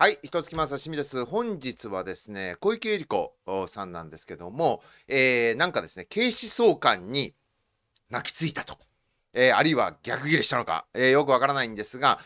はい、一月まさしみです。本日はですね、小池百合子さんなんですけども、えー、なんかですね、警視総監に泣きついたと。えー、あるいは逆ギレしたのか、えー、よくわからないんですが、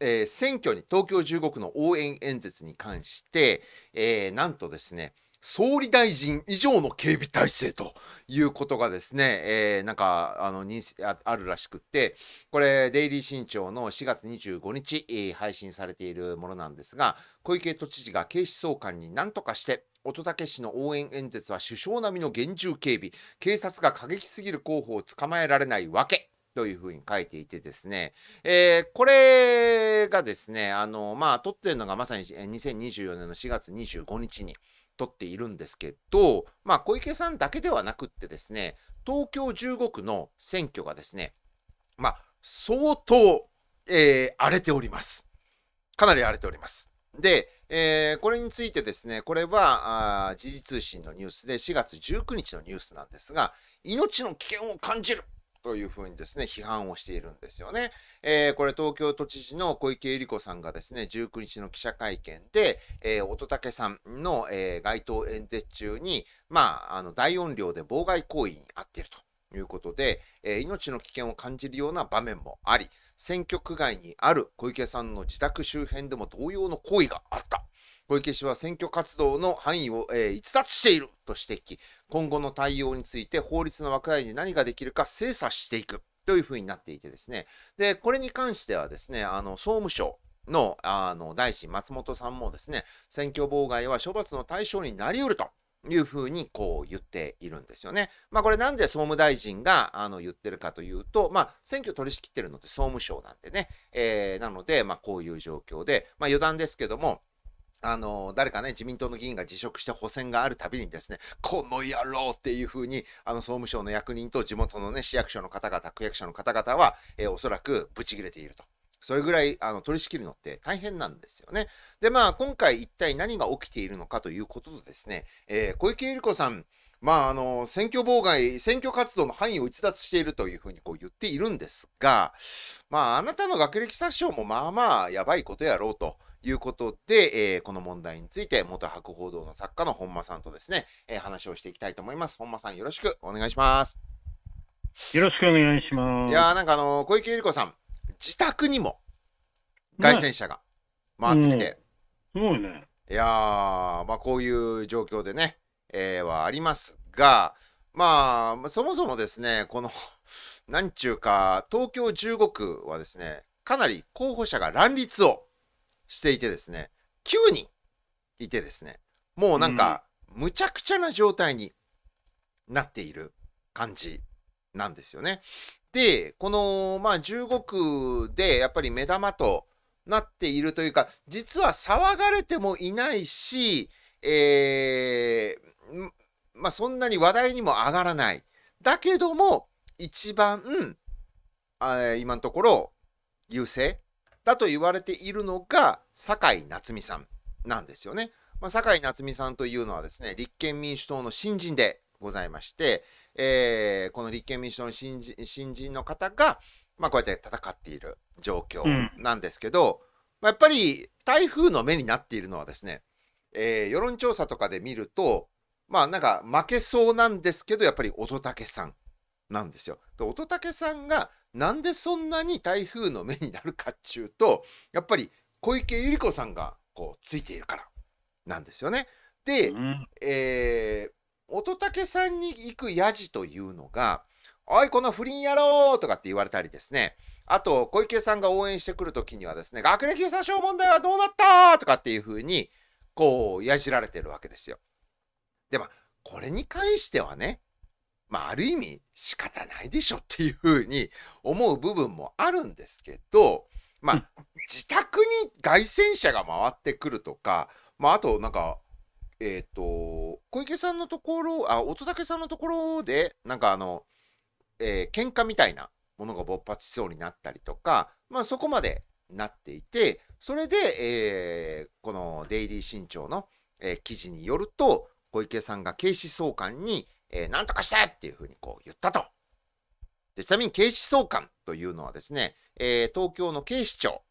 えー、選挙に東京15区の応援演説に関して、えなんとですね、総理大臣以上の警備体制ということがですね、えー、なんかあのにあるらしくって、これ、デイリー新潮の4月25日、えー、配信されているものなんですが、小池都知事が警視総監に何とかして、乙武氏の応援演説は首相並みの厳重警備、警察が過激すぎる候補を捕まえられないわけ。というふうに書いていてですね、えー、これがですね、あの、まあ、撮ってるのがまさに2024年の4月25日に、取っているんですけど、まあ、小池さんだけではなくってですね、東京15区の選挙がですね、まあ、相当、えー、荒れております。かなり荒れております。で、えー、これについてですね、これはあ時事通信のニュースで4月19日のニュースなんですが、命の危険を感じるというふうにですね、批判をしているんですよね。えー、これ東京都知事の小池百合子さんがですね、19日の記者会見で、えー、乙武さんの、えー、街頭演説中に、まあ、あの大音量で妨害行為に遭っているということで、えー、命の危険を感じるような場面もあり、選挙区外にある小池さんの自宅周辺でも同様の行為があった小池氏は選挙活動の範囲を、えー、逸脱していると指摘、今後の対応について法律の枠内で何ができるか精査していくというふうになっていてですね、でこれに関してはですね、あの総務省のあの大臣、松本さんもですね、選挙妨害は処罰の対象になりうると。いうふうにこう言っているんですよね。まあこれなんで総務大臣があの言ってるかというと、まあ選挙取り仕切ってるのって総務省なんでね、えー、なのでまあこういう状況で、まあ余談ですけども、あの誰かね自民党の議員が辞職して補選があるたびにですねこの野郎っていうふうにあの総務省の役人と地元のね市役所の方々区役所の方々は、えー、おそらくブチ切れていると。それぐらいあの取り仕切るのって大変なんですよね。でまあ今回一体何が起きているのかということとですね、えー、小池百合子さんまあ、あの選挙妨害、選挙活動の範囲を逸脱しているというふうにこう言っているんですが、まあ、あなたの学歴詐称もまあまあやばいことやろうということで、えー、この問題について元博報堂の作家の本間さんとですね、えー、話をしていきたいと思います。本間さんよろしくお願いします。よろしくお願いします。いやなんかあの小池百合子さん自宅にも凱旋車が回ってきて、ね、うん、すごいね。いやまあこういう状況でね、えー、はありますが、まあそもそもですねこのなんちゅうか東京15区はですねかなり候補者が乱立をしていてですね、9人いてですね、もうなんか、むちゃくちゃな状態になっている感じなんですよね。で、この、まあ、15区でやっぱり目玉となっているというか、実は騒がれてもいないし、えー、まあ、そんなに話題にも上がらない。だけども、一番、あ今のところ優勢だと言われているのが酒井夏美さんなんですよね。まあ、井夏美さんというのはですね立憲民主党の新人でございまして、えー、この立憲民主党の新人の方が、まあ、こうやって戦っている状況なんですけど、まあ、やっぱり台風の目になっているのはですね、えー、世論調査とかで見るとまあなんか負けそうなんですけどやっぱり乙武さんなんですよ。で乙武さんがなんでそんなに台風の目になるかっちゅうとやっぱり小池百合子さんがこうついているからなんですよね。で、うん、えー、乙武さんに行くやじというのが「おいこの不倫野郎!」とかって言われたりですねあと小池さんが応援してくる時にはですね「学歴優称問題はどうなった?」とかっていうふうにこうやじられてるわけですよ。でまこれに関してはねまあ、ある意味仕方ないでしょっていうふうに思う部分もあるんですけど、まあ、自宅に凱旋者が回ってくるとか、まあ、あとなんか、えっ、ー、と、小池さんのところ、あ、乙武さんのところで、なんかあの、えー、喧嘩みたいなものが勃発しそうになったりとか、まあ、そこまでなっていて、それで、えー、このデイリー新潮の、えー、記事によると、小池さんが警視総監にえー、なんとかしてっていうふうにこう言ったと。でちなみに警視総監というのはですね、えー、東京の警視庁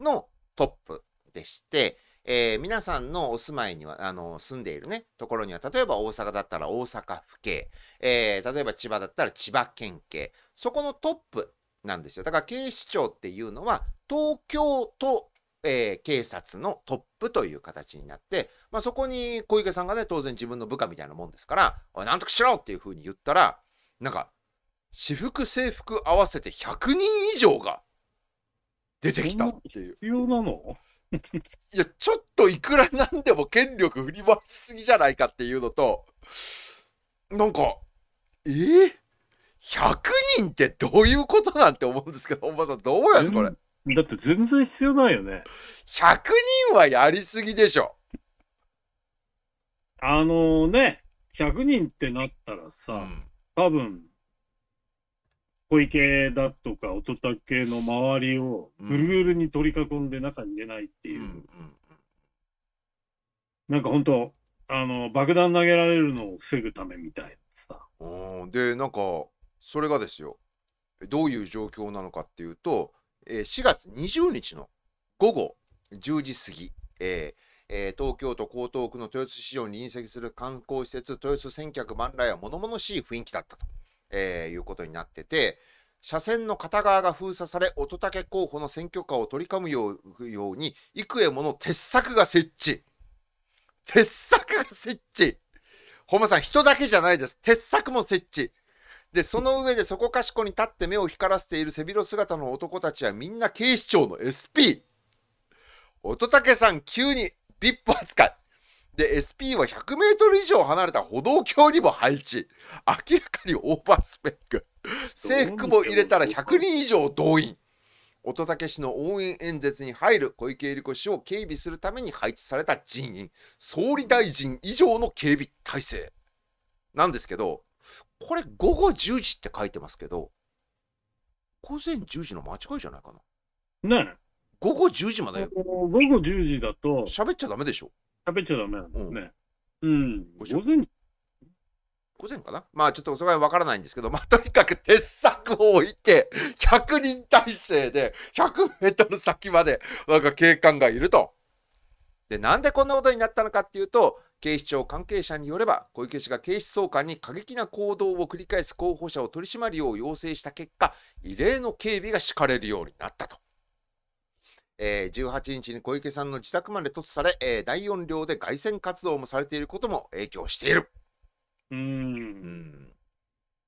のトップでして、えー、皆さんのお住まいには、あの、住んでいるね、ところには、例えば大阪だったら大阪府警、えー、例えば千葉だったら千葉県警、そこのトップなんですよ。だから警視庁っていうのは、東京都えー、警察のトップという形になって、まあ、そこに小池さんがね、当然自分の部下みたいなもんですから、おい、何とかしろっていうふうに言ったら、なんか、私服、制服合わせて100人以上が出てきたっていう。必要なのいや、ちょっといくらなんでも権力振り回しすぎじゃないかっていうのと、なんか、えー、100人ってどういうことなんて思うんですけど、本間さん、どう思いますこれ。だって全然必要ないよね。100人はやりすぎでしょ。あのね、100人ってなったらさ、うん、多分、小池だとか乙武の周りをぐるぐるに取り囲んで中に入れないっていう。うんうんなんか本当あの爆弾投げられるのを防ぐためみたいなさ。でなんかそれがですよどういう状況なのかっていうとえ4月20日の午後10時過ぎ、えーえー、東京都江東区の豊洲市場に隣接する観光施設豊洲千客万来は物々しい雰囲気だったと、えー、いうことになってて車線の片側が封鎖され乙武候補の選挙カーを取り囲むように幾重もの鉄柵が設置鉄柵が設置本間さん人だけじゃないです鉄柵も設置で、その上でそこかしこに立って目を光らせている背広姿の男たちはみんな警視庁の SP。乙武さん急に VIP 扱い。で、SP は100メートル以上離れた歩道橋にも配置。明らかにオーバースペック。制服も入れたら100人以上動員。乙武氏の応援演説に入る小池百合子氏を警備するために配置された人員総理大臣以上の警備体制なんですけどこれ午後10時って書いてますけど、午前10時の間違いじゃないかな。ねえ。午後10時まで。午後10時だと。喋っちゃダメでしょ。喋っちゃダメなんだね。うん。午前午前かなまあちょっとそこはわからないんですけど、まあとにかく鉄柵を置いて、100人体制で100メートル先まで、なんか警官がいると。で、なんでこんなことになったのかっていうと、警視庁関係者によれば小池氏が警視総監に過激な行動を繰り返す候補者を取り締まるよう要請した結果異例の警備が敷かれるようになったと。えー、18日に小池さんの自宅まで突され、えー、大音量で凱旋活動もされていることも影響している。うん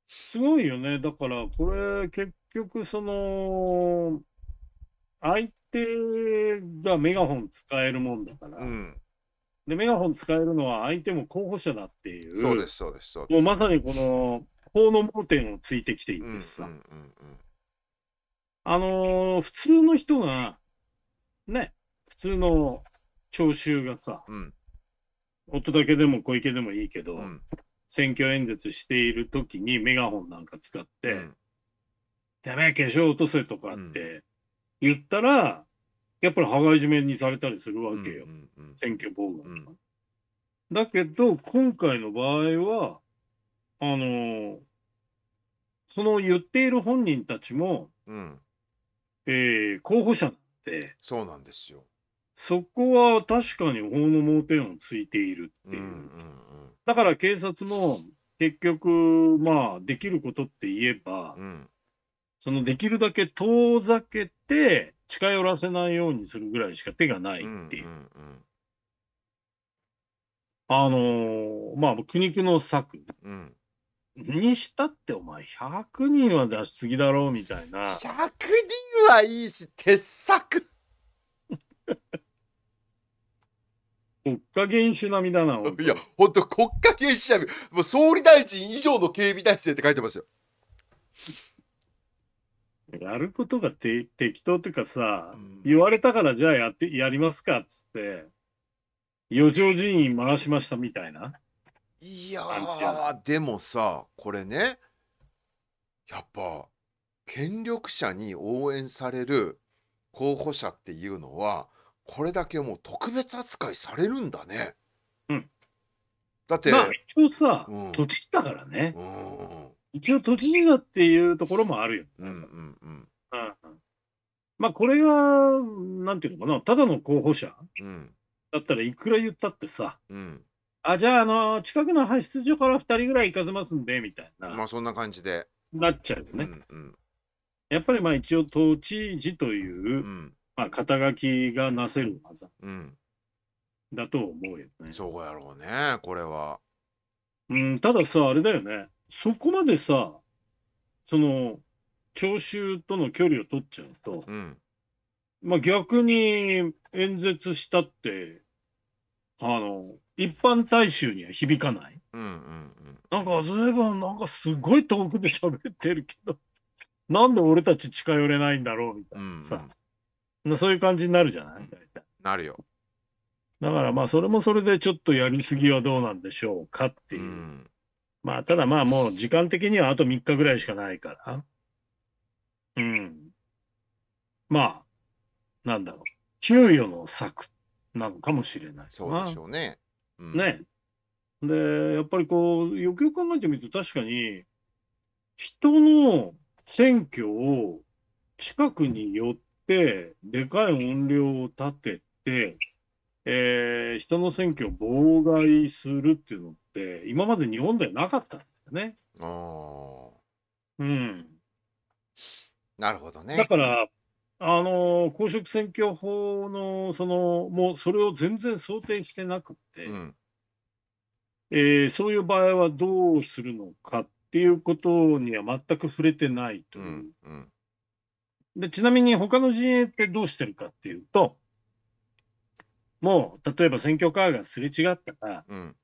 すごいよねだからこれ結局その相手がメガホン使えるもんだから。うんで、メガホン使えるのは相手も候補者だっていう。そうです、そうです、そうです。もうまさにこの、法の盲点をついてきていてさ。うんうんうんうん、あのー、普通の人が、ね、普通の聴衆がさ、うん、夫だけでも小池でもいいけど、うん、選挙演説している時にメガホンなんか使って、うん、や化粧落とせとかって言ったら、やっぱり羽交い締めにされたりするわけよ、うんうんうん、選挙妨害うん、だけど今回の場合はあのー、その言っている本人たちも、うん、えー、候補者ってそうなんですよそこは確かに法の盲点をついているっていううんうんうん、だから警察も結局まあできることって言えば、うん、そのできるだけ遠ざけて近寄らせないようにするぐらいしか手がないっていう。うんうんうん、あのー、まあ苦肉の策、うん、にしたってお前100人は出しすぎだろうみたいな。100人はいいし鉄柵国家元首並みだな。いや、本当国家元首並み。もう総理大臣以上の警備体制って書いてますよ。やることがて適当というかさ、うん、言われたからじゃあやってやりますかっつって余剰人員回しましたみたいな。いやでもさこれねやっぱ権力者に応援される候補者っていうのはこれだけもう特別扱いされるんだね。うん、だって、まあ、一応さ、うん、閉からね。うん一応都知事だっていうところもあるよ。うんうんうん。まあこれが、なんていうのかな、ただの候補者、うん、だったらいくら言ったってさ、うん、あ、じゃあ、あの、近くの派出所から2人ぐらい行かせますんで、みたいな。まあそんな感じで。なっちゃうよね。うんうん、やっぱりまあ一応都知事という、うん、まあ肩書きがなせる技、うん、だと思うよね。そうやろうね、これは。うん、たださ、あれだよね。そこまでさ、その、聴衆との距離を取っちゃうと、うん、まあ逆に演説したって、あの、一般大衆には響かない。うんうんうん、なんか随分なんかすごい遠くで喋ってるけど、なんで俺たち近寄れないんだろうみたいなさ、うんうん、そういう感じになるじゃない大体。なるよ。だからまあそれもそれでちょっとやりすぎはどうなんでしょうかっていう。うんまあ、ただまあもう時間的にはあと3日ぐらいしかないから。うん。まあ、なんだろう。給与の策なのかもしれないそうでしょうね。うん、ね。で、やっぱりこう、よくよく考えてみると確かに、人の選挙を近くに寄って、でかい音量を立てて、えー、人の選挙を妨害するっていうのって、今まで日本ではなかったんだよね。あうん。なるほどね。だから、あの公職選挙法の、その、もうそれを全然想定してなくて、うん、えー、そういう場合はどうするのかっていうことには全く触れてないという。うんうん、でちなみに他の陣営ってどうしてるかっていうと、もう例えば選挙カーがすれ違ったら、うん、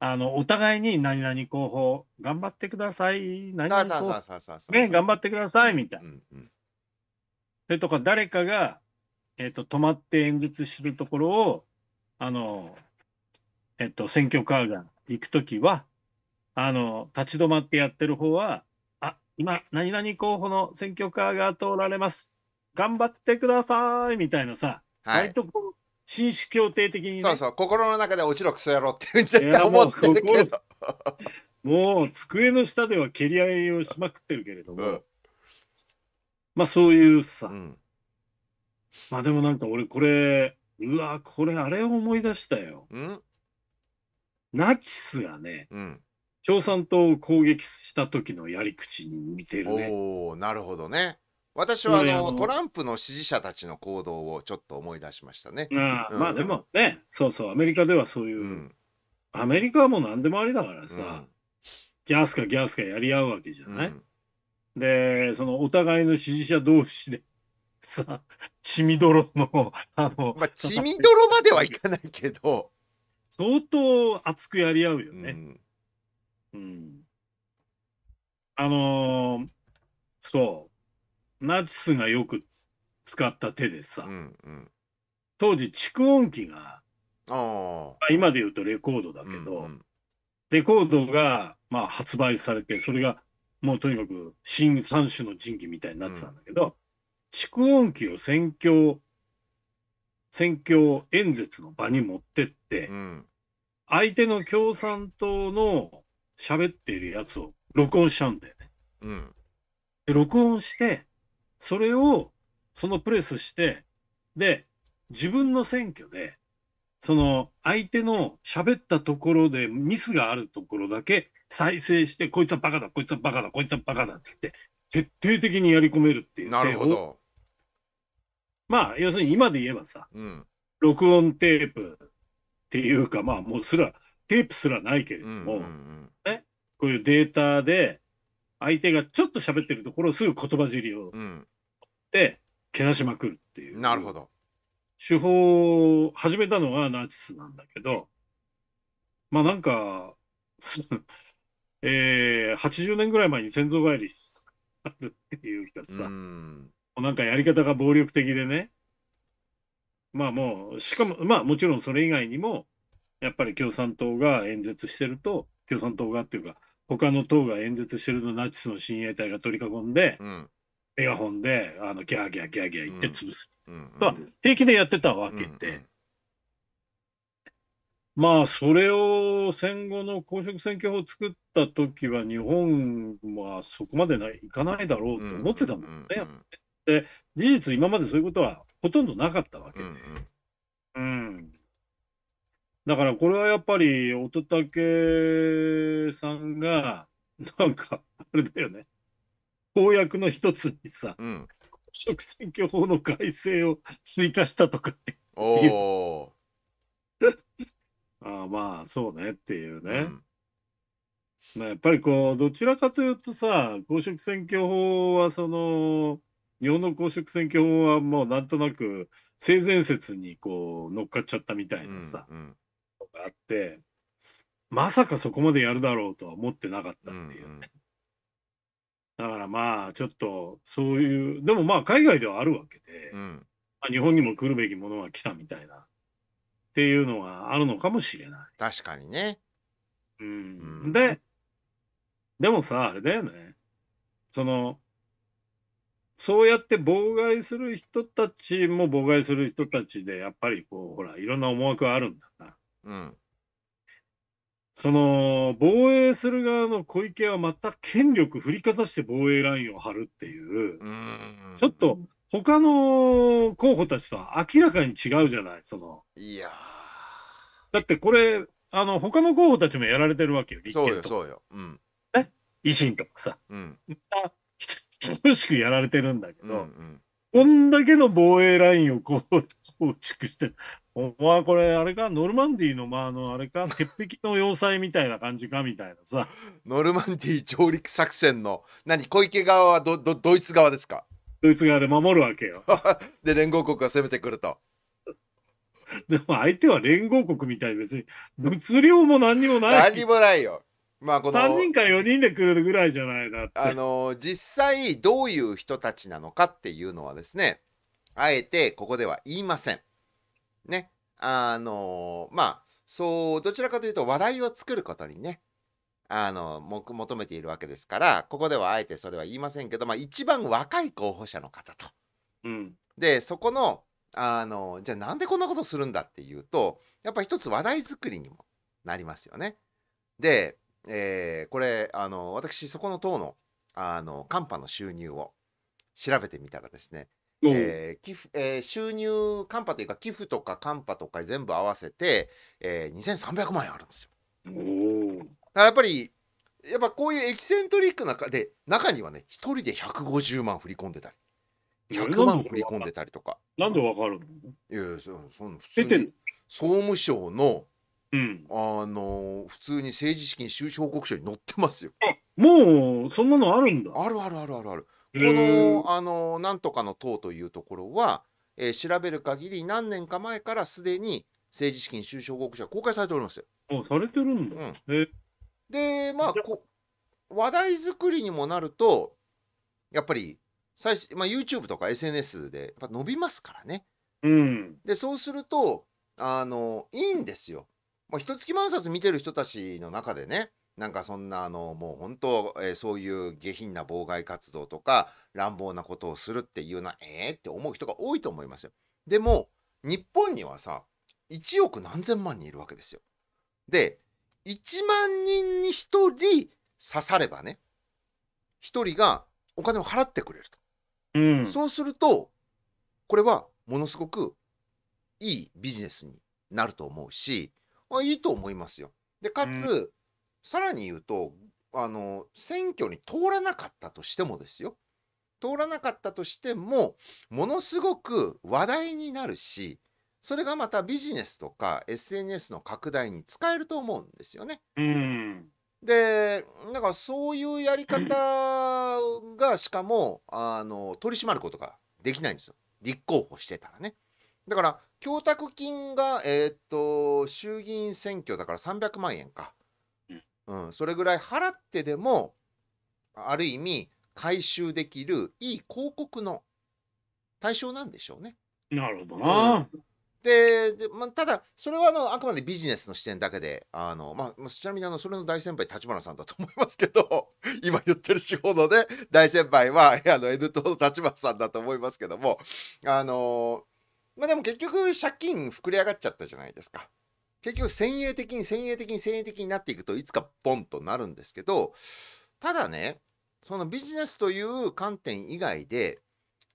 あのお互いに何々候補頑張ってください何々候補ね頑張ってくださいみたいな。それとか誰かが、えーと、止まって演説してるところをあの、えっ、ー、と、選挙カーが行くときはあの立ち止まってやってる方は「あ今何々候補の選挙カーが通られます頑張ってください」みたいなさ、はい、割とこう紳士協定的に、ね、そうそう心の中で落ちろクソ野郎って絶対思ってるけどもう机の下では蹴り合いをしまくってるけれども、うん、まあそういうさ、うん、まあでもなんか俺これうわこれあれを思い出したよ、うん、ナチスがね、共産党を攻撃した時のやり口に似てるねおなるほどね私はあの、トランプの支持者たちの行動をちょっと思い出しましたね。うん、まあでもね、そうそう、アメリカではそういう、うん、アメリカはもう何でもありだからさ、ギャスかギャスかやり合うわけじゃない、で、そのお互いの支持者同士でさ、血みどろの、あの、まあ、血みどろまではいかないけど、相当熱くやり合うよね。うん。あのー、そう。ナチスがよく使った手でさ、うんうん、当時蓄音機があ今で言うとレコードだけど、うんうん、レコードがまあ発売されてそれがもうとにかく新三種の神器みたいになってたんだけど、うん、蓄音機を宣教選挙演説の場に持ってって、うん、相手の共産党の喋っているやつを録音しちゃうんだよね。うん、で録音してそれを、そのプレスして、で、自分の選挙で、その相手の喋ったところでミスがあるところだけ再生して、こいつはバカだ、こいつはバカだ、こいつはバカだって言って、徹底的にやり込めるっていうなるほど。まあ、要するに今で言えばさ、うん、録音テープっていうか、まあ、もうすら、テープすらないけれども、うんうんうん、ね、こういうデータで、相手がちょっと喋ってるところをすぐ言葉尻を取ってけなしまくるっていう、なるほど手法を始めたのがナチスなんだけどまあなんか えー、80年ぐらい前に先祖返りするっていうかさ、うん、なんかやり方が暴力的でねまあもうしかもまあもちろんそれ以外にもやっぱり共産党が演説してると共産党がっていうか他の党が演説してるのナチスの親衛隊が取り囲んで、うん、メガホンであのギャーギャーギャーギャー言って潰す、うん平気でやってたわけで、うんうん、まあそれを戦後の公職選挙法を作った時は日本はそこまでないいかないだろうと思ってたもんね。で事実今までそういうことはほとんどなかったわけで。うん、うんだからこれはやっぱり、乙武さんが、なんか、あれだよね。公約の一つにさ、うん、職選挙法の改正を 追加したとかって。お あまあ、そうねっていうね。うんまあ、やっぱりこうどちらかというとさ公職選挙法はその日本の公職選挙法はもうなんとなく性善説にこう乗っかっちゃったみたいなさ、うんうん、あって、まさかそこまでやるだろうとは思ってなかったっていう、ねうんうん、だからまあちょっとそういうでもまあ海外ではあるわけで、うん、まあ、日本にも来るべきものが来たみたいなっていうのがあるのかもしれない確かにね、うん、うん、ででもさあれだよねそのそうやって妨害する人たちも妨害する人たちでやっぱりこうほらいろんな思惑があるんだなその防衛する側の小池はまた権力振りかざして防衛ラインを張るっていう、うんちょっと他の候補たちとは明らかに違うじゃない、その。いやだってこれ、あの他の候補たちもやられてるわけよ、立憲とそうよ、うん。維新とかさ、うん、しくやられてるんだけど、うんうん、こんだけの防衛ラインをこう構築して、お前これあれかノルマンディーのまああのあれか鉄壁の要塞みたいな感じかみたいなさノルマンディー上陸作戦の何小池側はどどドイツ側ですかドイツ側で守るわけよ で連合国が攻めてくると でも相手は連合国みたい別に物量も何にもない何にもないよまあこの3人か4人で来るぐらいじゃないなあの実際どういう人たちなのかっていうのはですねあえてここでは言いませんね、あの、まあ、そう、どちらかというと話題を作ることにね、あの、求めているわけですから、ここではあえてそれは言いませんけど、まあ、一番若い候補者の方と。うん、で、そこの、あの、じゃあなんでこんなことするんだっていうと、やっぱ一つ話題作りにもなりますよね。で、えー、これ、あの、私、そこの党の、あの、寒波の収入を調べてみたらですね、えー寄付えー収入カンパというか寄付とかカンパとか全部合わせて、えー、2300万円あるんですよ。おお。だからやっぱりやっぱこういうエキセントリックなで中にはね一人で150万振り込んでたり100万振り込んでたりとかなんでわかるのいやいそそん普通に総務省の、うん。あの普通に政治資金収支報告書に載ってますよ。もう、そんなのあるんだ。あるあるあるあるある。のあのなんとかの党というところは、えー、調べる限り何年か前からすでに政治資金収支報告書が公開されておりますよ。あされてるんだ、うん、でまあこ話題作りにもなるとやっぱり最、まあ、YouTube とか SNS でやっぱ伸びますからね。うん、でそうするとあのいいんですよ。まあ、一月万冊見てる人たちの中でねなんかそんなあのもう本当、えー、そういう下品な妨害活動とか乱暴なことをするっていうのはえー、って思う人が多いと思いますよ。でも日本にはさ1億何千万人いるわけですよ。で1万人に1人刺さればね1人がお金を払ってくれると。うん、そうするとこれはものすごくいいビジネスになると思うし、あ、いいと思いますよ。でかつ、うんさらに言うとあの選挙に通らなかったとしてもですよ通らなかったとしてもものすごく話題になるしそれがまたビジネスとか SNS の拡大に使えると思うんですよね。うんでだからそういうやり方がしかもあの取り締まることができないんですよ立候補してたらね。だから供託金が、えー、っと衆議院選挙だから300万円かうん、それぐらい払ってでもある意味回収できるいい広告の対象なんでしょうね。なるほどな。うんでで、まただそれはあのあくまでビジネスの視点だけであの、まあ、ちなみにあのそれの大先輩立花さんだと思いますけど 今言ってる仕事で大先輩はあの N 党の立花さんだと思いますけどもあの、まあ、でも結局借金膨れ上がっちゃったじゃないですか。結局先鋭的に先鋭的に先鋭的になっていくといつかポンとなるんですけどただねそのビジネスという観点以外で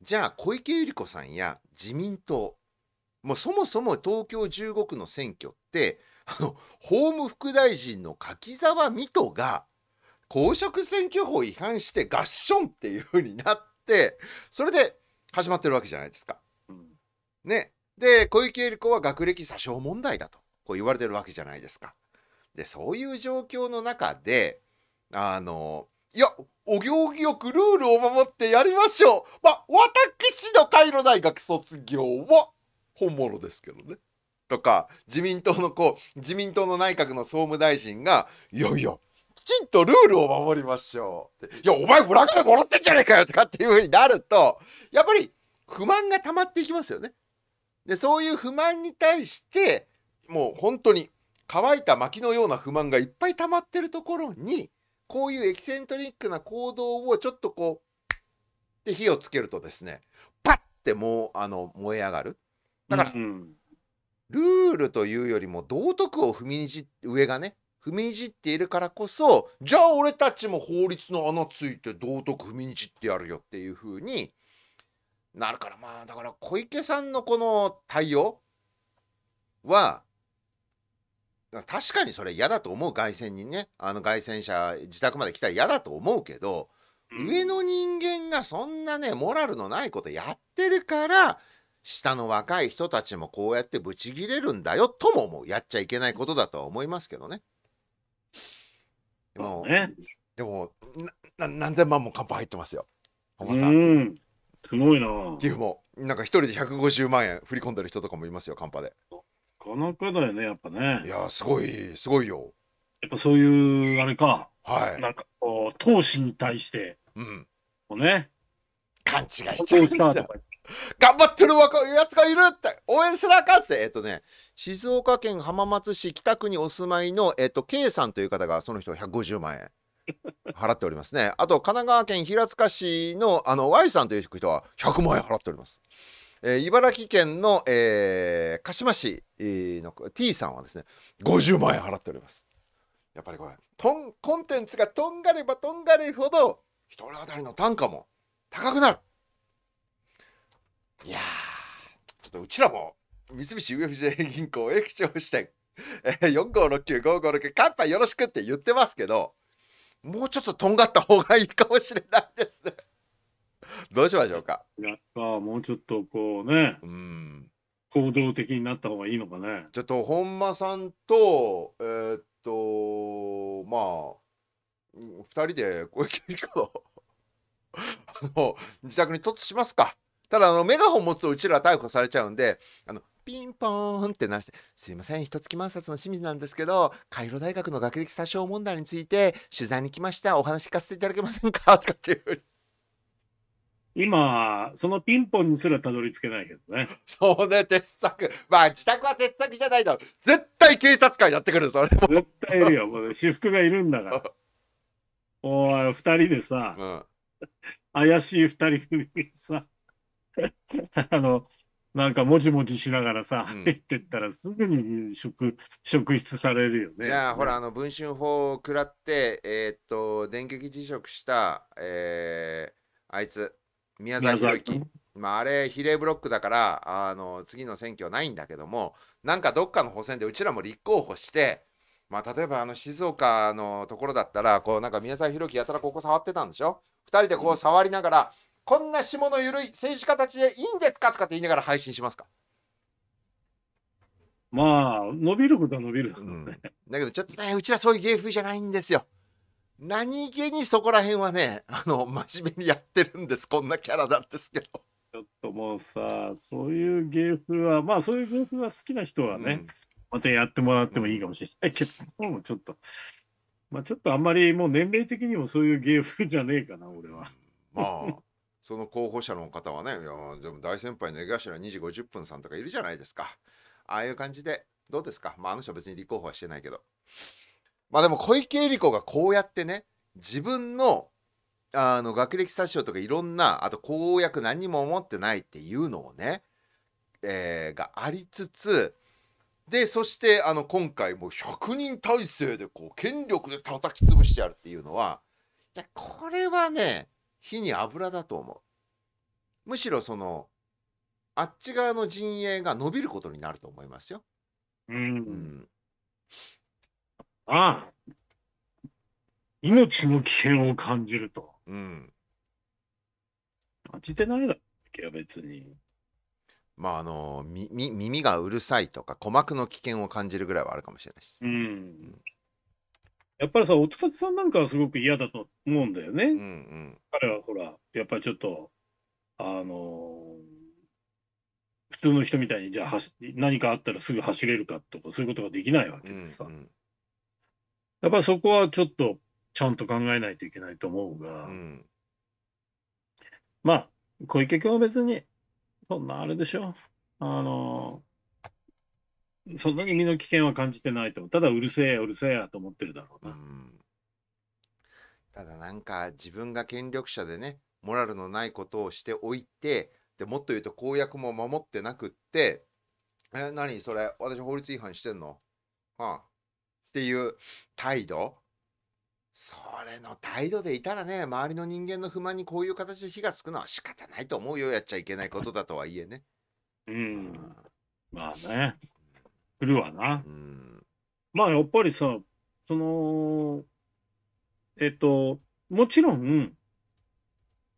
じゃあ小池百合子さんや自民党もうそもそも東京15区の選挙ってあの法務副大臣の柿沢水戸が公職選挙法違反して合ッっていう風になってそれで始まってるわけじゃないですか。ね、で小池百合子は学歴詐称問題だと。こう言われてるわけじゃないですか。でそういう状況の中であのいやお行儀よくルールを守ってやりましょうまあ私のカイロ大学卒業は本物ですけどね。とか自民党のこう自民党の内閣の総務大臣が「いやいやきちんとルールを守りましょう」って「いやお前裏金もらってんじゃねえかよ」とかっていうふうになるとやっぱり不満が溜まっていきますよね。でそういう不満に対してもう本当に乾いた薪のような不満がいっぱい溜まってるところにこういうエキセントリックな行動をちょっとこうで火をつけるとですねパッてもうあの燃え上がるだから、うん、ルールというよりも道徳を踏みにじ上がね踏みにじっているからこそじゃあ俺たちも法律の穴ついて道徳踏みにじってやるよっていう風になるからまあだから小池さんのこの対応は確かにそれ嫌だと思う凱旋にねあの凱旋者自宅まで来たら嫌だと思うけど、うん、上の人間がそんなねモラルのないことやってるから下の若い人たちもこうやってブチギレるんだよとも思うやっちゃいけないことだとは思いますけどね。でも、ね、でも何千万もカンパ入ってますよ。本間さんすごいな。ギフもなんか一人で150万円振り込んでる人とかもいますよカンパで。かなかだよね、やっぱね。いやすごい、すごいよ。やっぱそういう、あれか、はい。なんかこう、闘志に対して、うん。こうね、勘違いしちゃう。頑張ってる若いやつがいるって応援するかってえっとね静岡県浜松市北区にお住まいの、えっと、K さんという方がその人150万円払っておりますねあと神奈川県平塚市のあの Y さんという人は100万円払っておりますえー、茨城県の、えー、鹿島市の T さんはですね50万円払っておりますやっぱりこれとんコンテンツがとんがればとんがるほど1人当たりの単価も高くなるいやちょっとうちらも三菱 UFJ 銀行駅長支店、えー、4 5 6 9 5 5 6乾杯よろしくって言ってますけどもうちょっととんがった方がいいかもしれないですねどうしましょうか。やっぱもうちょっとこうね。うん。行動的になった方がいいのかね。ちょっと本間さんとえー、っとまあ二人で小う百合子の自宅に突しますか。ただあのメガホン持つとうちら逮捕されちゃうんであのピンポーンって鳴らして「すいません一月万冊の清水なんですけどカイロ大学の学歴詐称問題について取材に来ましたお話聞かせていただけませんか?」とかっていうふうに今、そのピンポンにすらたどり着けないけどね。そうね、鉄柵。まあ、自宅は鉄柵じゃないだろ絶対警察官やってくるそれも。絶対いるよ。もう、ね、私服がいるんだから。おい、二人でさ、うん、怪しい二人組にさ、あの、なんかもじもじしながらさ、入ってったらすぐに職、職質されるよね。じゃあ、ほら、あの、文春法を食らって、えー、っと、電撃辞職した、えー、あいつ。宮沢博之。まあ、あれ比例ブロックだからあの次の選挙はないんだけどもなんかどっかの補選でうちらも立候補してまあ、例えばあの静岡のところだったらこうなんか宮沢宏樹やたらここ触ってたんでしょ2人でこう触りながら、こんな下の緩い政治家たちでいいんですかとかって言いながら配信しますかまあ伸びることは伸びるだろうね、うん、だけどちょっとねうちらそういう芸風じゃないんですよ何気にそこら辺はねあの真面目にやってるんですこんなキャラなんですけど。ちょっともうさそういう芸風はまあそういう芸風は好きな人はね、うん、またやってもらってもいいかもしれないけど、うん、もちょっとまあちょっとあんまりもう年齢的にもそういう芸風じゃねえかな俺は。まあその候補者の方はねいやでも大先輩の江頭2時50分さんとかいるじゃないですかああいう感じでどうですかまああの人は別に立候補はしてないけど。まあでも小池百合子がこうやってね自分のあの学歴詐称とかいろんなあと公約何にも思ってないっていうのをね、えー、がありつつでそしてあの今回も100人体制でこう権力で叩き潰してやるっていうのはいやこれはね火に油だと思うむしろそのあっち側の陣営が伸びることになると思いますよ。うん、うんああ、命の危険を感じると。うん。感じてないだっけ、別に。まああのみみ耳がうるさいとか鼓膜の危険を感じるぐらいはあるかもしれないです。うん。やっぱりさ、乙武さんなんかはすごく嫌だと思うんだよね。うんうん彼はほら、やっぱりちょっと、あのー普通の人みたいに、じゃあ走、何かあったらすぐ走れるかとか、そういうことができないわけでさ。うんやっぱそこはちょっとちゃんと考えないといけないと思うが、うん、まあ、小池君は別に、そんなあれでしょ。あの、そんなに身の危険は感じてないと思う。ただうるせえうるせえやと思ってるだろうな。うん、ただなんか自分が権力者でね、モラルのないことをしておいて、でもっと言うと公約も守ってなくって、え、何それ私法律違反してんのはあっていう態度それの態度でいたらね周りの人間の不満にこういう形で火がつくのは仕方ないと思うよやっちゃいけないことだとはいえね。うんまあね来るわな。うんまあやっぱりさそのえっともちろん、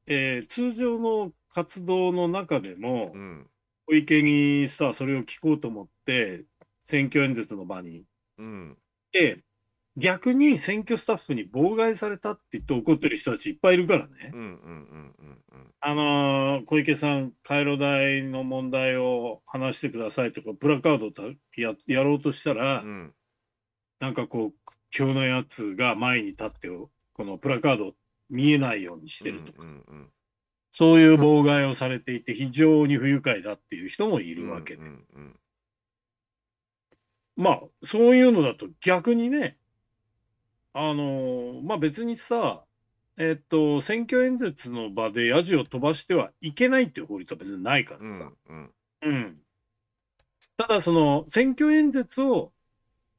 えー、通常の活動の中でも、うん、小池にさそれを聞こうと思って選挙演説の場に、うん、、逆に選挙スタッフに妨害されたって言って怒ってる人たちいっぱいいるからね。あのー、小池さん、回路代の問題を話してくださいとか、プラカードややろうとしたら、うん、なんかこう、屈強のやつが前に立って、このプラカード見えないようにしてるとか、そういう妨害をされていて、非常に不愉快だっていう人もいるわけで。うんうんうんまあ、そういうのだと逆にね、あの、まあ別にさ、えっと、選挙演説の場でやじを飛ばしてはいけないっていう法律は別にないからさ。うん、うん、ただ、その、選挙演説を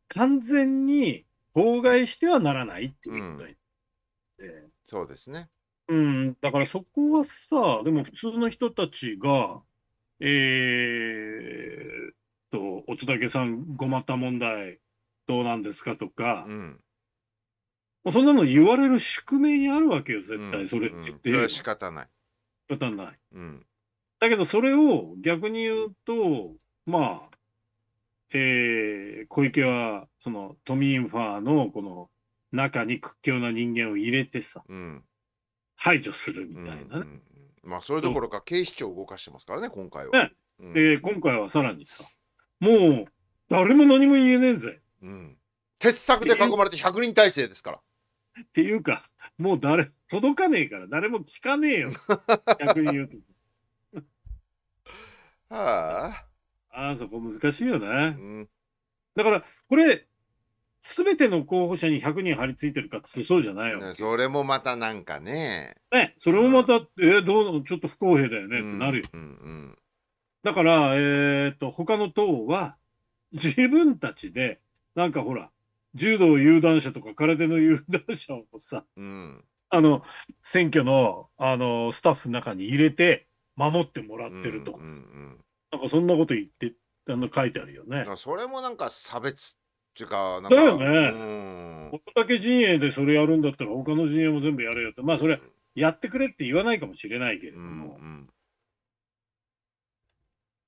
完全に妨害してはならないっていうことに、うん、そうですね。うん、だからそこはさ、でも普通の人たちが、えー、と「乙武さんごまた問題どうなんですか?」とか、うん、そんなの言われる宿命にあるわけよ絶対、それって言って、うんうん、仕方ない仕方ない、うん、だけどそれを逆に言うとまあえー、小池はその都民ファーのこの中に屈強な人間を入れてさ、うん、排除するみたいなね、うんうん、まあそれどころか警視庁を動かしてますからね今回は、ね、うん、今回はさらにさもう、誰も何も言えねえぜ。うん。鉄柵で囲まれて100人体制ですから。っていうか、もう誰、届かねえから、誰も聞かねえよ。100 人言うと。はあ。ああ、そこ難しいよね。うん、だから、これ、すべての候補者に100人張り付いてるかってそうじゃないよ。それもまたなんかね。ね、それもまた、うん、えー、どうなのちょっと不公平だよねってなるよ。うんうんうんだから、えっ、と、他の党は、自分たちで、なんかほら、柔道有段者とか空手の有段者をさ、うん、あの、選挙の、あの、スタッフの中に入れて、守ってもらってるとか、うんうん、なんかそんなこと言って、あの、書いてあるよね。それもなんか差別っていうか、なんか。だよね。ここだけ陣営でそれやるんだったら、他の陣営も全部やれよって、まあそれ、やってくれって言わないかもしれないけれども、うんうん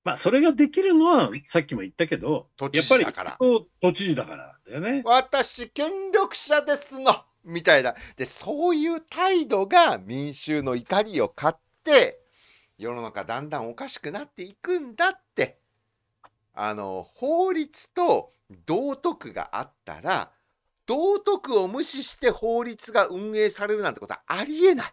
まあ、それができるのは、さっきも言ったけど、都知事だから。都知事だからだよね。私、権力者ですのみたいな。で、そういう態度が民衆の怒りを買って、世の中だんだんおかしくなっていくんだって。あの、法律と道徳があったら、道徳を無視して法律が運営されるなんてことはありえない。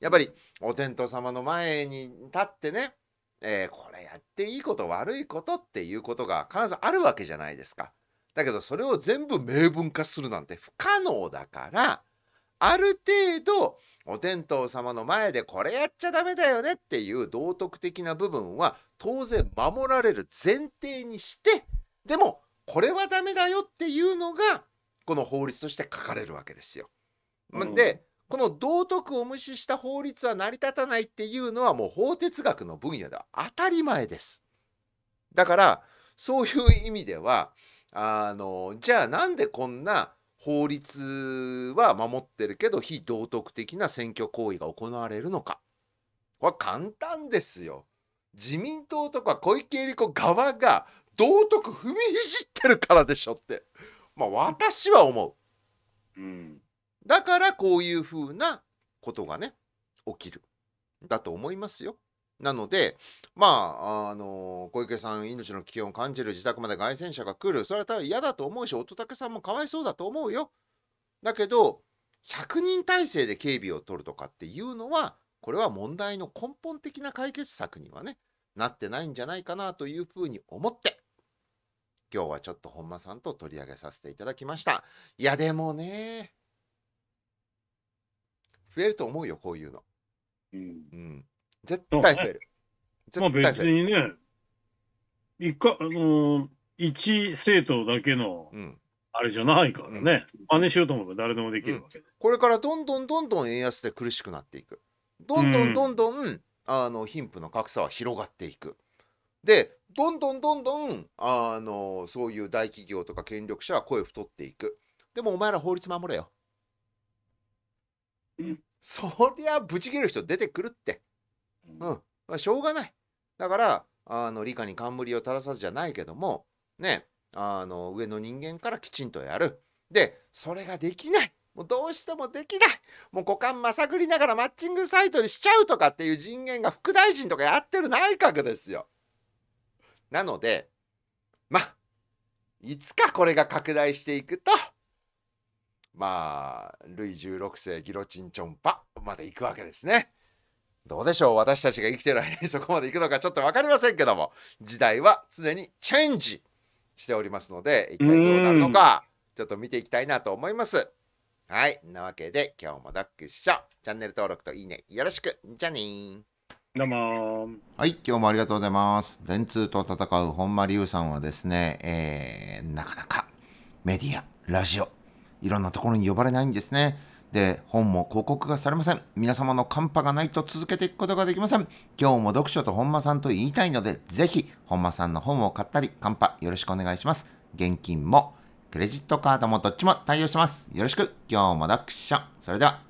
やっぱりお天道様の前に立ってねえー、これやっていいこと悪いことっていうことが必ずあるわけじゃないですか。だけどそれを全部明文化するなんて不可能だからある程度お天道様の前でこれやっちゃダメだよねっていう道徳的な部分は当然守られる前提にしてでもこれはダメだよっていうのがこの法律として書かれるわけですよ。うん、でこの道徳を無視した法律は成り立たないっていうのはもう法哲学の分野では当たり前です。だからそういう意味ではあのじゃあなんでこんな法律は守ってるけど非道徳的な選挙行為が行われるのか。これは簡単ですよ。自民党とか小池百合子側が道徳踏みにじってるからでしょって、まあ、私は思う。うんだからこういうふうなことがね起きるだと思いますよ。なので、まあ、あの小池さん、命の危険を感じる自宅まで外戦車が来る、それは多分嫌だと思うし、乙武さんもかわいそうだと思うよ。だけど、100人体制で警備を取るとかっていうのは、これは問題の根本的な解決策にはね、なってないんじゃないかなというふうに思って、今日はちょっと本間さんと取り上げさせていただきました。いや、でもね、増えると思うよ、こういうの。うん。うん、絶対増える。絶対増える。まあ、別にね、一回、あのー、一政党だけの、あれじゃないからね、うん、真似しようと思えば誰でもできるわけうん、これからどんどんどんどん円安で苦しくなっていく。どんどんどんどん、うん、あの貧富の格差は広がっていく。でどんどんどんどんあのそういう大企業とか権力者は声太っていく。でもお前ら法律守れよ。うんそりゃブチ切る人出てくるって。うん。まあ、しょうがない。だから、あの理科に冠を垂らさずじゃないけども、ね、あの上の人間からきちんとやる。で、それができない。もうどうしてもできない。もう股間まさぐりながらマッチングサイトにしちゃうとかっていう人間が副大臣とかやってる内閣ですよ。なので、まあ、いつかこれが拡大していくと、まあ、ルイ16世ギロチンチョンパまで行くわけですね。どうでしょう私たちが生きてる間にそこまで行くのかちょっと分かりませんけども、時代は常にチェンジしておりますので、一体どうなるのか、ちょっと見ていきたいなと思います。はい、なわけで今日もダックショチャンネル登録といいねよろしく。じゃねー。どうもはい、今日もありがとうございます。電通と戦う本間龍さんはですね、えー、なかなかメディア、ラジオ、いろんなところに呼ばれないんですね。で、本も広告がされません。皆様の寒波がないと続けていくことができません。今日も読書と本間さんと言いたいので、ぜひ本間さんの本を買ったり、カンパよろしくお願いします。現金もクレジットカードもどっちも対応します。よろしく。今日も読書。それでは。